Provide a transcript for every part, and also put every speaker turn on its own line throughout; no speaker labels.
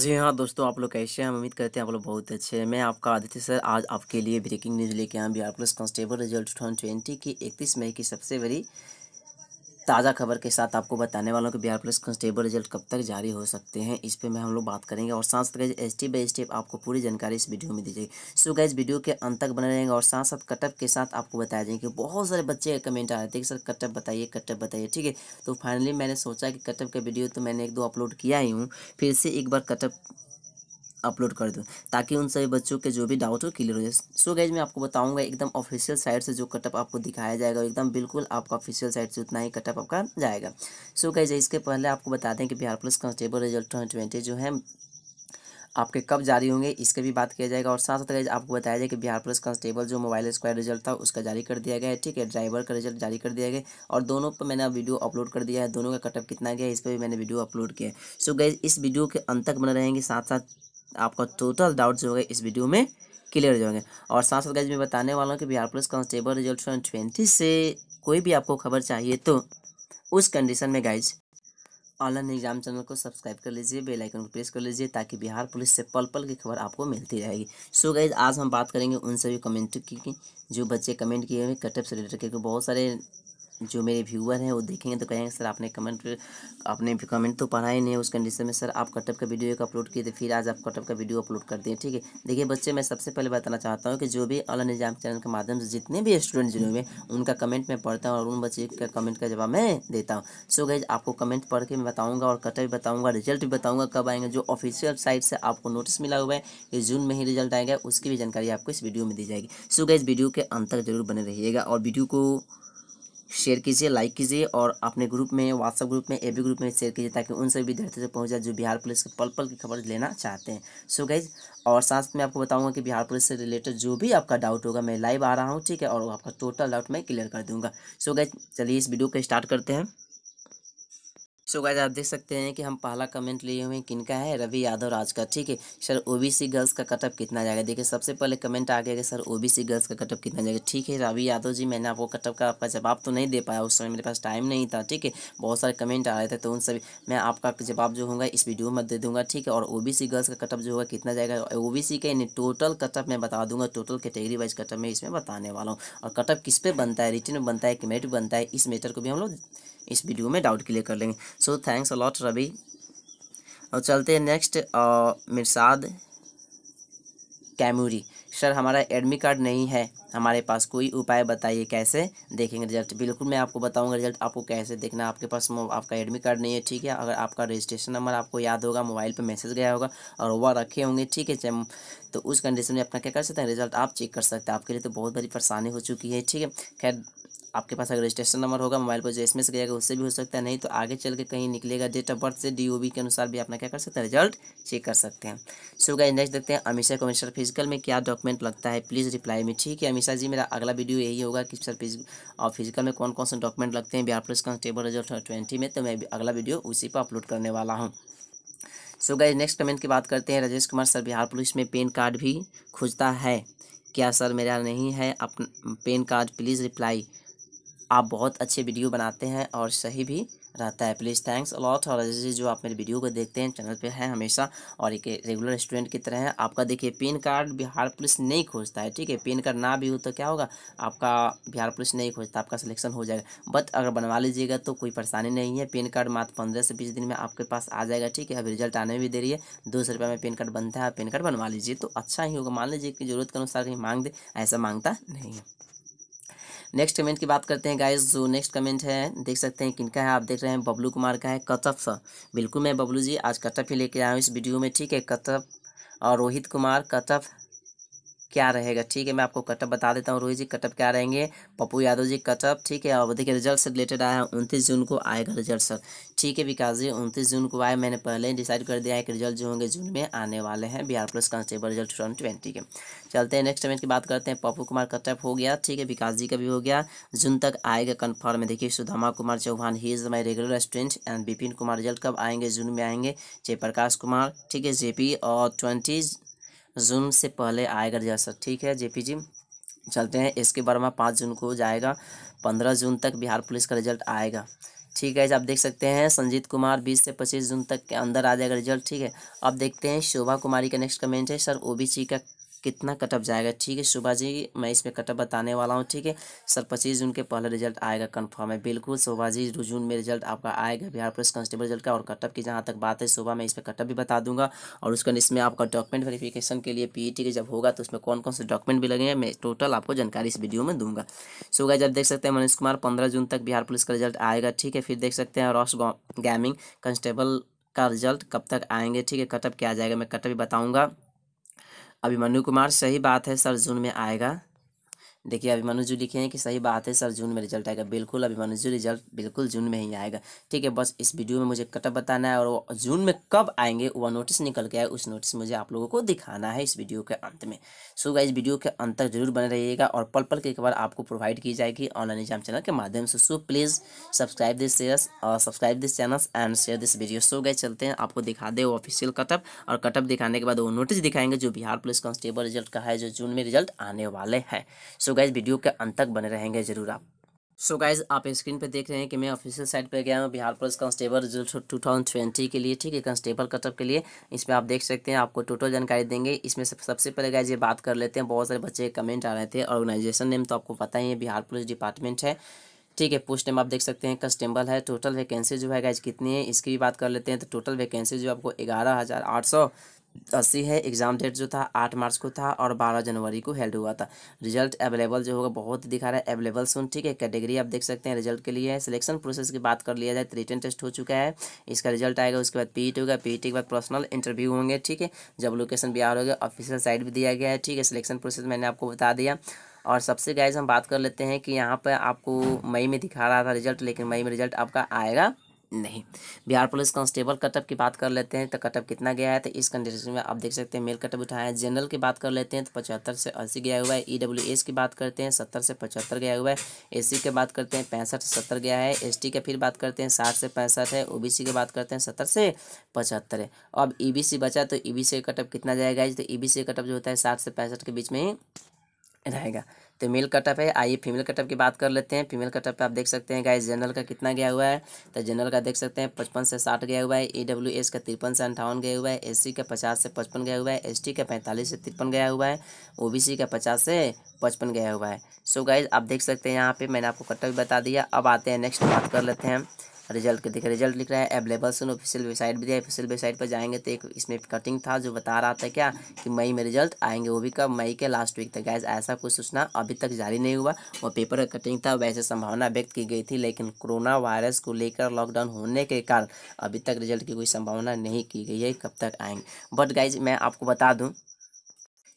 जी हाँ दोस्तों आप लोग कैसे हैं हम उम्मीद करते हैं आप लोग बहुत अच्छे हैं मैं आपका आदित्य सर आज आपके लिए ब्रेकिंग न्यूज़ लेके आया Bihar police constable result two thousand twenty की इकतीस मई की सबसे बड़ी ताज़ा खबर के साथ आपको बताने वाला हूँ कि बिहार पुलिस कांस्टेबल रिजल्ट कब तक जारी हो सकते हैं इस पर मैं हम लोग बात करेंगे और साथ साथ स्टेप बाई स्टेप आपको पूरी जानकारी इस वीडियो में दी जाएगी सो गए वीडियो के अंत तक बने रहेंगे और साथ साथ कटअप के साथ आपको बताया जाएंगे बहुत सारे बच्चे कमेंट आ रहे थे कि सर कटअप बताइए कटअप बताइए ठीक है तो फाइनली मैंने सोचा कि कटअप का वीडियो तो मैंने एक दो अपलोड किया ही हूँ फिर से एक बार कटअप अपलोड कर दूँ ताकि उन सभी बच्चों के जो भी डाउट हो क्लियर हो जाए सो गैज मैं आपको बताऊँगा एकदम ऑफिशियल साइट से जो कटअप आपको दिखाया जाएगा एकदम बिल्कुल आपका ऑफिशियल साइट से उतना ही कटअप आपका जाएगा सो गैज इसके पहले आपको बता दें कि Bihar police constable result twenty जो है आपके कब जारी होंगे इसके भी बात किया जाएगा और साथ साथ गैज आपको बताया जाए कि बिहार पुलिस कांस्टेबल जो मोबाइल स्क्वायर रिजल्ट था उसका जारी कर दिया गया है ठीक है ड्राइवर का रिजल्ट जारी कर दिया गया और दोनों पर मैंने वीडियो अपलोड कर दिया है दोनों का कटअप कितना गया इस पर भी मैंने वीडियो अपलोड किया है सो गैज इस वीडियो के अंत तक बने रहेंगे साथ साथ आपका टोटल डाउट जो होगा इस वीडियो में क्लियर हो जाएंगे और साथ साथ गैज मैं बताने वाला हूँ कि Bihar police constable result twenty से कोई भी आपको खबर चाहिए तो उस कंडीशन में गाइज ऑनलाइन एग्जाम चैनल को सब्सक्राइब कर लीजिए बेल आइकन को प्रेस कर लीजिए ताकि बिहार पुलिस से पल पल की खबर आपको मिलती रहेगी सो गाइज आज हम बात करेंगे उन सभी कमेंट की जो बच्चे कमेंट किए हुए कटअप से रिलेटेड क्योंकि बहुत सारे जो मेरे व्यूअर हैं वो देखेंगे तो कहेंगे सर आपने कमेंट आपने कमेंट तो पढ़ा ही नहीं है उस कंडीशन में सर आप कटअप का वीडियो एक अपलोड किए थे फिर आज आप कटअप का वीडियो अपलोड कर दिए ठीक है देखिए बच्चे मैं सबसे पहले बताना चाहता हूँ कि जो भी ऑनलाइन निजाम चैनल के माध्यम से जितने भी स्टूडेंट जुड़े हुए हैं उनका कमेंट मैं पढ़ता हूँ और उन बच्चे का कमेंट का जवाब मैं देता हूँ सो गैज आपको कमेंट पढ़ के मैं बताऊँगा और कटअप भी बताऊँगा रिजल्ट भी बताऊँगा कब आएंगे जो ऑफिशियल साइट से आपको नोटिस मिला हुआ है कि जून में ही रिजल्ट आएगा उसकी भी जानकारी आपको इस वीडियो में दी जाएगी सो गैज वीडियो के अंतर जरूर बने रहिएगा और वीडियो को शेयर कीजिए लाइक कीजिए और अपने ग्रुप में व्हाट्सअप ग्रुप में ए ग्रुप में शेयर कीजिए ताकि उन सभी विद्यार्थियों तक पहुँच जाए जो बिहार पुलिस के पल पल की खबर लेना चाहते हैं सो so गाइज और साथ में आपको बताऊंगा कि बिहार पुलिस से रिलेटेड जो भी आपका डाउट होगा मैं लाइव आ रहा हूँ ठीक है और आपका टोटल डाउट मैं क्लियर कर दूँगा सो गाइज चलिए इस वीडियो को स्टार्ट करते हैं सो गाइज आप देख सकते हैं कि हम पहला कमेंट लिए हुए किन का है रवि यादव राज का ठीक है सर ओबीसी गर्ल्स का कटअप कितना जाएगा देखिए सबसे पहले कमेंट आ गया कि सर ओबीसी गर्ल्स का कटअप कितना जाएगा ठीक है रवि यादव जी मैंने आपको कटअप का आपका जवाब तो नहीं दे पाया उस समय मेरे पास टाइम नहीं था ठीक है बहुत सारे कमेंट आ रहे थे तो उन सभी मैं आपका जवाब जो होगा इस वीडियो में दे दूँगा ठीक है और ओ गर्ल्स का कटअप जो होगा कितना जाएगा ओ का यानी टोटल कटअप मैं बता दूंगा टोटल कैटेगरी वाइज कटअप मैं इसमें बताने वाला हूँ और कटअप किस पे बनता है रिटर्न में बनता है कि मेट बनता है इस मेटर को भी हम लोग इस वीडियो में डाउट क्लियर कर लेंगे सो थैंक्स अलॉट रवि और चलते हैं नेक्स्ट मिर्साद कैमूरी सर हमारा एडमिट कार्ड नहीं है हमारे पास कोई उपाय बताइए कैसे देखेंगे रिजल्ट बिल्कुल मैं आपको बताऊंगा रिजल्ट आपको कैसे देखना आपके पास आपका एडमिट कार्ड नहीं है ठीक है अगर आपका रजिस्ट्रेशन नंबर आपको याद होगा मोबाइल पे मैसेज गया होगा और वह रखे होंगे ठीक है तो उस कंडीशन में अपना क्या कर सकते हैं रिजल्ट आप चेक कर सकते हैं आपके लिए तो बहुत बड़ी परेशानी हो चुकी है ठीक है खैर आपके पास अगर रजिस्ट्रेशन नंबर होगा मोबाइल पर जो एस एस गएगा उससे भी हो सकता है नहीं तो आगे चल के कहीं निकलेगा डेट ऑफ बर्थ से डी के अनुसार भी अपना क्या कर सकते हैं रिजल्ट चेक कर सकते हैं सो गाइस नेक्स्ट देखते हैं अमीशा को मिस्टर फिजिकल में क्या डॉक्यूमेंट लगता है प्लीज़ रिप्लाई में ठीक है अमीशा जी मेरा अगला वीडियो यही होगा कि सर और फिजिकल में कौन कौन से डॉक्यूमेंट लगते हैं Bihar police constable result twenty में तो मैं अगला वीडियो उसी पर अपलोड करने वाला हूँ सो गाइज नेक्स्ट कमेंट की बात करते हैं राजेश कुमार सर बिहार पुलिस में पेन कार्ड भी खोजता है क्या सर मेरा नहीं है अपना पेन कार्ड प्लीज़ रिप्लाई आप बहुत अच्छे वीडियो बनाते हैं और सही भी रहता है प्लीज़ थैंक्स अलॉट और जैसे जो आप मेरे वीडियो को देखते हैं चैनल पे हैं हमेशा और एक रेगुलर स्टूडेंट की तरह है आपका देखिए पिन कार्ड बिहार पुलिस नहीं खोजता है ठीक है पिन कार्ड ना भी हो तो क्या होगा आपका बिहार पुलिस नहीं खोजता आपका सिलेक्शन हो जाएगा बट अगर बनवा लीजिएगा तो कोई परेशानी नहीं है पिन कार्ड मात्र पंद्रह से बीस दिन में आपके पास आ जाएगा ठीक है अभी रिजल्ट आने भी दे रही है दो सौ रुपये में पिन कार्ड बनता है पिन कार्ड बनवा लीजिए तो अच्छा ही होगा मान लीजिए कि जरूरत के अनुसार कहीं मांग दे ऐसा मांगता नहीं है नेक्स्ट कमेंट की बात करते हैं गाइज जो नेक्स्ट कमेंट है देख सकते हैं किनका है आप देख रहे हैं बबलू कुमार का है कटअप सर बिल्कुल मैं बबलू जी आज कटअप ही लेके आया हूँ इस वीडियो में ठीक है कटअप और रोहित कुमार कटअप क्या रहेगा ठीक है मैं आपको कटअप बता देता हूँ रोहित जी कटअप क्या रहेंगे पप्पू यादव जी कटअप ठीक है और देखिए रिजल्ट से रिलेटेड आया है उनतीस जून को आएगा रिजल्ट सर ठीक है विकास जी उनतीस जून को आए मैंने पहले ही डिसाइड कर दिया है कि रिजल्ट जो होंगे जून में आने वाले हैं Bihar police constable result two twenty के चलते हैं नेक्स्ट इवेंट की बात करते हैं पप्पू कुमार कटअप हो गया ठीक है विकास जी का भी हो गया जून तक आएगा कन्फर्म है देखिए Sudhama Kumar Chauhan he is my regular student and Bipin Kumar result कब आएंगे जून में आएंगे जयप्रकाश कुमार ठीक है जेपी और ट्वेंटी जून से पहले आएगा रिजल्ट ठीक है जे जी चलते हैं इसके बारे में पाँच जून को जाएगा पंद्रह जून तक बिहार पुलिस का रिजल्ट आएगा ठीक है आप देख सकते हैं संजीत कुमार बीस से पच्चीस जून तक के अंदर आ जाएगा रिजल्ट ठीक है अब देखते हैं शोभा कुमारी का नेक्स्ट कमेंट है सर ओबीसी का कितना कटअप जाएगा ठीक है शोभा जी मैं इसमें कटअप बताने वाला हूँ ठीक है सर पच्चीस जून के पहले रिजल्ट आएगा कन्फर्म है बिल्कुल सुबह जी जून में रिजल्ट आपका आएगा बिहार पुलिस कांस्टेबल रिजल्ट का और कटअप की जहाँ तक बात है सुबह मैं इसमें कटअप भी बता दूंगा और उसके इसमें आपका डॉक्यूमेंट वेरिफिकेशन के लिए पी e के जब होगा तो उसमें कौन कौन से डॉक्यूमेंट भी लगेंगे मैं टोटल आपको जानकारी इस वीडियो में दूंगा सो गाइज आप देख सकते हैं मनीष कुमार पंद्रह जून तक बिहार पुलिस का रिजल्ट आएगा ठीक है फिर देख सकते हैं रॉस गैमिंग कांस्टेबल का रिजल्ट कब तक आएंगे ठीक है कटअप क्या जाएगा मैं कटअप भी बताऊँगा अभिमन्यु कुमार सही बात है सर जून में आएगा देखिए अभिमानु जी लिखे हैं कि सही बात है सर जून में रिजल्ट आएगा बिल्कुल अभिमानु जी रिजल्ट बिल्कुल जून में ही आएगा ठीक है बस इस वीडियो में मुझे कटअप बताना है और जून में कब आएंगे वह नोटिस निकल के आए उस नोटिस मुझे आप लोगों को दिखाना है इस वीडियो के अंत में सो इस वीडियो के अंत तक जरूर बने रहिएगा और पल पल की खबर आपको प्रोवाइड की जाएगी ऑनलाइन एग्जाम चैनल के माध्यम से so please subscribe this subscribe this channel and share this video so गए चलते हैं आपको दिखा दे वो ऑफिशियल कटअप और कटअप दिखाने के बाद वो नोटिस दिखाएंगे जो बिहार पुलिस कांस्टेबल रिजल्ट का है जो जून में रिजल्ट आने वाले हैं सो गाइज वीडियो के अंत तक बने रहेंगे जरूर आप सो so गाइज आप स्क्रीन पे देख रहे हैं कि मैं ऑफिशियल साइट पे गया हूँ Bihar police constable result twenty के लिए ठीक है कांस्टेबल कटअप के लिए इसमें आप देख सकते हैं आपको टोटल जानकारी देंगे इसमें सब सबसे पहले गाइज ये बात कर लेते हैं बहुत सारे बच्चे कमेंट आ रहे थे ऑर्गेनाइजेशन नेम तो आपको पता ही है बिहार पुलिस डिपार्टमेंट है ठीक है पोस्ट नेम आप देख सकते हैं कस्टेबल है टोटल वैकेंसी जो है गाइज कितनी है इसकी भी बात कर लेते हैं तो टोटल वैकेंसी जो आपको ग्यारह हज़ार आठ सौ अस्सी है एग्ज़ाम डेट जो था आठ मार्च को था और बारह जनवरी को हेल्ड हुआ था रिजल्ट अवेलेबल जो होगा बहुत ही दिखा रहा है अवेलेबल सुन ठीक है कैटेगरी आप देख सकते हैं रिजल्ट के लिए सिलेक्शन प्रोसेस की बात कर लिया जाए तो रिटर्न टेस्ट हो चुका है इसका रिजल्ट आएगा उसके बाद पीईटी e होगा पीईटी e के बाद पर्सनल इंटरव्यू होंगे ठीक है जब लोकेशन बिहार होगा ऑफिशियल साइट भी दिया गया है ठीक है सिलेक्शन प्रोसेस मैंने आपको बता दिया और सबसे गाइज हम बात कर लेते हैं कि यहाँ पर आपको मई में दिखा रहा था रिजल्ट लेकिन मई में रिजल्ट आपका आएगा नहीं बिहार पुलिस कांस्टेबल कटअप की बात कर लेते हैं तो कटअप कितना गया है तो इस कंडीशन में आप देख सकते हैं मेल कटअप उठाया है जनरल की बात कर लेते हैं तो पचहत्तर से अस्सी गया हुआ है ई e की बात करते हैं सत्तर से पचहत्तर गया हुआ है सी की बात करते हैं पैंसठ से सत्तर गया है एस के फिर बात करते हैं साठ से पैंसठ है ओ की बात करते हैं सत्तर से पचहत्तर है तो अब ई e बचा तो ई e बी कटअप कितना जाएगा तो ई बी कटअप जो होता है साठ से पैंसठ के बीच में ही रहेगा तो मेल कटअप है आइए फीमेल कटअप की बात कर लेते हैं फीमेल कटअप पे आप देख सकते हैं गाइस जनरल का कितना गया हुआ है तो जनरल का देख सकते हैं पचपन से साठ गया हुआ है ई का तिरपन से अंठावन गया हुआ है एस का पचास से पचपन गया हुआ है एस का पैंतालीस से तिरपन गया हुआ है ओ का पचास से पचपन गया हुआ है सो गाइज आप देख सकते हैं यहाँ पर मैंने आपको कटअप बता दिया अब आते हैं नेक्स्ट बात कर लेते हैं रिजल्ट के देखिए रिजल्ट लिख रहा है अवेलेबल सुन ऑफिशियल वेबसाइट भी दिया ऑफिशियल वेबसाइट पर जाएंगे तो एक इसमें कटिंग था जो बता रहा था क्या कि मई में रिजल्ट आएंगे वो भी कब मई के लास्ट वीक तक गैस ऐसा कुछ सूचना अभी तक जारी नहीं हुआ और पेपर का कटिंग था वैसे संभावना व्यक्त की गई थी लेकिन कोरोना वायरस को लेकर लॉकडाउन होने के कारण अभी तक रिजल्ट की कोई संभावना नहीं की गई है कब तक आएंगे बट गाइज मैं आपको बता दूँ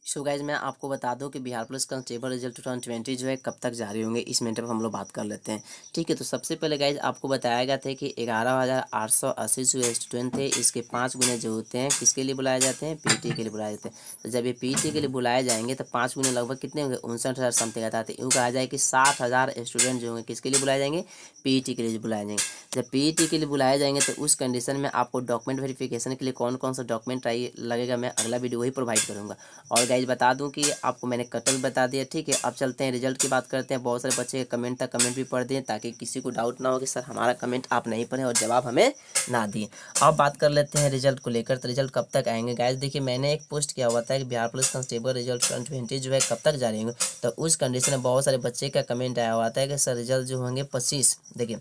सो गाइज मैं आपको बता दूं कि Bihar police constable result two twenty जो है कब तक जारी होंगे इस मैटर पर हम लोग बात कर लेते हैं ठीक है तो सबसे पहले गाइज आपको बताया गया था कि ग्यारह हज़ार आठ सौ अस्सी जो स्टूडेंट थे इसके पाँच गुने जो होते हैं किसके लिए बुलाए जाते हैं टी के लिए बुलाए जाते हैं तो जब ये टी के लिए बुलाए जाएंगे तो पाँच गुने लगभग कितने होंगे उनसठ हज़ार समथिंग आता हैं यूँ कहा जाए कि सात हज़ार स्टूडेंट जो होंगे किसके लिए बुलाए जाएंगे टी के लिए बुलाए जाएंगे जब टी के लिए बुलाए जाएंगे तो उस कंडीशन में आपको डॉक्यूमेंट वेरिफिकेशन के लिए कौन कौन सा डॉक्यूमेंट लगेगा मैं अगला वीडियो वही प्रोवाइड करूँगा और गाइज प्राइस बता दूं कि आपको मैंने कटल बता दिया ठीक है अब चलते हैं रिजल्ट की बात करते हैं बहुत सारे बच्चे के कमेंट था कमेंट भी पढ़ दें ताकि किसी को डाउट ना हो कि सर हमारा कमेंट आप नहीं पढ़े और जवाब हमें ना दिए अब बात कर लेते हैं रिजल्ट को लेकर तो रिजल्ट कब तक आएंगे गाइज देखिए मैंने एक पोस्ट किया हुआ था कि Bihar police constable result twenty जो है कब तक जारी होंगे तो उस कंडीशन में बहुत सारे बच्चे का कमेंट आया हुआ था कि सर रिजल्ट जो होंगे पच्चीस देखिए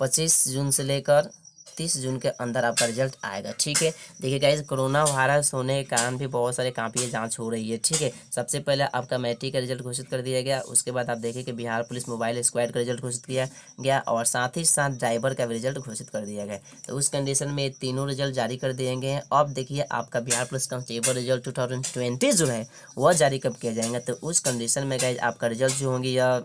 पच्चीस जून से लेकर तीस जून के अंदर आपका रिजल्ट आएगा ठीक है देखिए गाइज कोरोना वायरस होने के कारण भी बहुत सारे काफ़ी जाँच हो रही है ठीक है सबसे पहले आपका मैट्रिक का रिजल्ट घोषित कर दिया गया उसके बाद आप देखें कि बिहार पुलिस मोबाइल स्क्वाड का रिजल्ट घोषित किया गया और साथ ही साथ ड्राइवर का भी रिजल्ट घोषित कर दिया गया तो उस कंडीशन में तीनों रिजल्ट जारी कर दिए गए हैं अब देखिए आपका Bihar police constable result two जो है वह जारी कब किया जाएगा तो उस कंडीशन में गाइज आपका रिजल्ट जो होंगे या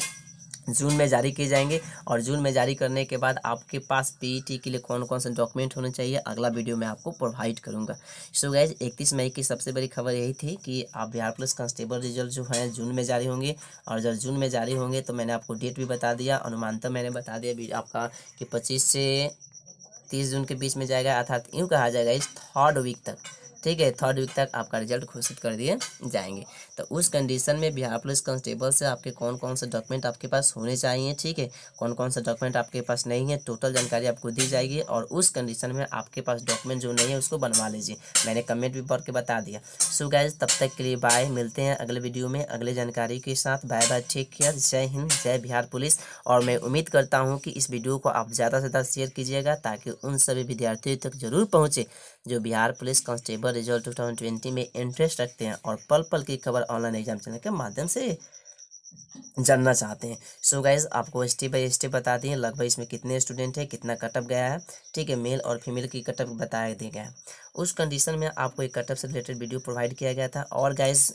जून में जारी किए जाएंगे और जून में जारी करने के बाद आपके पास पीईटी e के लिए कौन कौन से डॉक्यूमेंट होने चाहिए अगला वीडियो मैं आपको प्रोवाइड करूंगा सो गैज 31 मई की सबसे बड़ी खबर यही थी कि आप बिहार पुलिस कांस्टेबल रिजल्ट जो है जून में जारी होंगे और जब जून में जारी होंगे तो मैंने आपको डेट भी बता दिया अनुमानता तो मैंने बता दिया आपका कि पच्चीस से तीस जून के बीच में जाएगा अर्थात यूँ कहा जाएगा इस थर्ड वीक तक ठीक है थर्ड वीक तक आपका रिजल्ट घोषित कर दिए जाएंगे तो उस कंडीशन में बिहार पुलिस कांस्टेबल से आपके कौन कौन से डॉक्यूमेंट आपके पास होने चाहिए ठीक है कौन कौन सा डॉक्यूमेंट आपके पास नहीं है टोटल जानकारी आपको दी जाएगी और उस कंडीशन में आपके पास डॉक्यूमेंट जो नहीं है उसको बनवा लीजिए मैंने कमेंट भी पढ़ के बता दिया सो गैज तब तक के लिए बाय मिलते हैं अगले वीडियो में अगले जानकारी के साथ बाय बाय ठीक किया जय हिंद जय बिहार पुलिस और मैं उम्मीद करता हूँ कि इस वीडियो को आप ज़्यादा से ज़्यादा शेयर कीजिएगा ताकि उन सभी विद्यार्थियों तक जरूर पहुँचे जो Bihar police constable result two thousand twenty में इंटरेस्ट रखते हैं और पल पल की खबर ऑनलाइन एग्जाम चैनल के माध्यम से जानना चाहते हैं सो so गाइज आपको स्टेप बाई स्टेप बता दिए लगभग इसमें कितने स्टूडेंट हैं कितना कटअप गया है ठीक है मेल और फीमेल की कटअप बताया दिया गया है उस कंडीशन में आपको एक कटअप से रिलेटेड वीडियो प्रोवाइड किया गया था और गाइज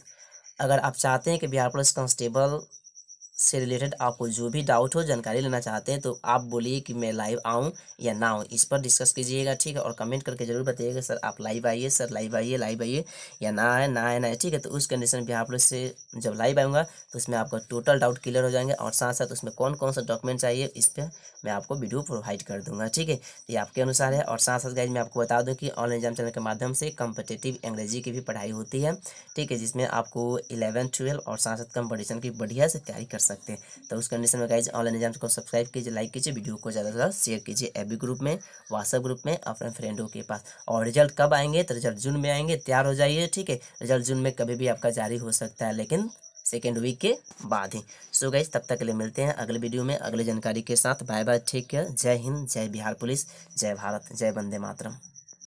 अगर आप चाहते हैं कि बिहार पुलिस कांस्टेबल से रिलेटेड आपको जो भी डाउट हो जानकारी लेना चाहते हैं तो आप बोलिए कि मैं लाइव आऊँ या ना आऊँ इस पर डिस्कस कीजिएगा ठीक है और कमेंट करके जरूर बताइएगा सर आप लाइव आइए सर लाइव आइए लाइव आइए या ना आए ना आए ना आए ठीक है तो उस कंडीशन भी आप लोग से जब लाइव आऊँगा तो उसमें आपका टोटल डाउट क्लियर हो जाएंगे और साथ साथ उसमें कौन कौन सा डॉक्यूमेंट चाहिए इस पर मैं आपको वीडियो प्रोवाइड कर दूंगा ठीक है तो ये आपके अनुसार है और साथ साथ गाइज मैं आपको बता दूँ कि ऑनलाइन एग्जाम चैनल के माध्यम से कम्पटेटिव अंग्रेजी की भी पढ़ाई होती है ठीक है जिसमें आपको इलेवन ट्वेल्व और साथ साथ कंपटिशन की बढ़िया से तैयारी कर सकते हैं तो उस कंडीशन में गाइज ऑनलाइन एग्जाम्स को सब्सक्राइब कीजिए लाइक कीजिए वीडियो को ज़्यादा से ज़्यादा शेयर कीजिए एबी ग्रुप में व्हाट्सअप ग्रुप में अपने फ्रेंडों के पास और रिजल्ट कब आएंगे तो रिजल्ट जून में आएंगे तैयार हो जाइए ठीक है रिजल्ट जून में कभी भी आपका जारी हो सकता है लेकिन सेकेंड वीक के बाद ही सो गाइज तब तक के लिए मिलते हैं अगले वीडियो में अगले जानकारी के साथ बाय बाय ठीक है जय हिंद जय बिहार पुलिस जय भारत जय वंदे मातरम